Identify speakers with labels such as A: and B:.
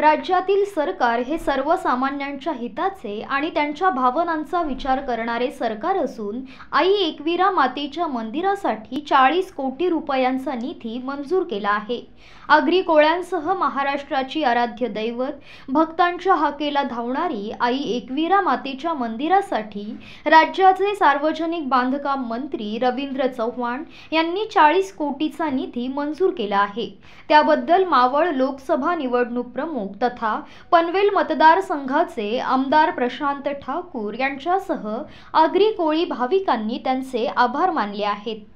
A: राज्यातील सरकार हे सर्वसामान्यांच्या हिताचे आणि त्यांच्या भावनांचा विचार करणारे सरकार असून आई एकविरा मातेच्या मंदिरासाठी चाळीस कोटी रुपयांचा निधी मंजूर केला आहे आगरी कोळ्यांसह महाराष्ट्राची आराध्य दैवत भक्तांच्या हाकेला धावणारी आई एकविरा मातेच्या मंदिरासाठी राज्याचे सार्वजनिक बांधकाम मंत्री रवींद्र चव्हाण यांनी चाळीस कोटीचा निधी मंजूर केला आहे त्याबद्दल मावळ लोकसभा निवडणूक प्रमुख तथा पनवेल मतदारसंघाचे आमदार प्रशांत ठाकूर यांच्यासह आगरी कोळी भाविकांनी त्यांचे आभार मानले आहेत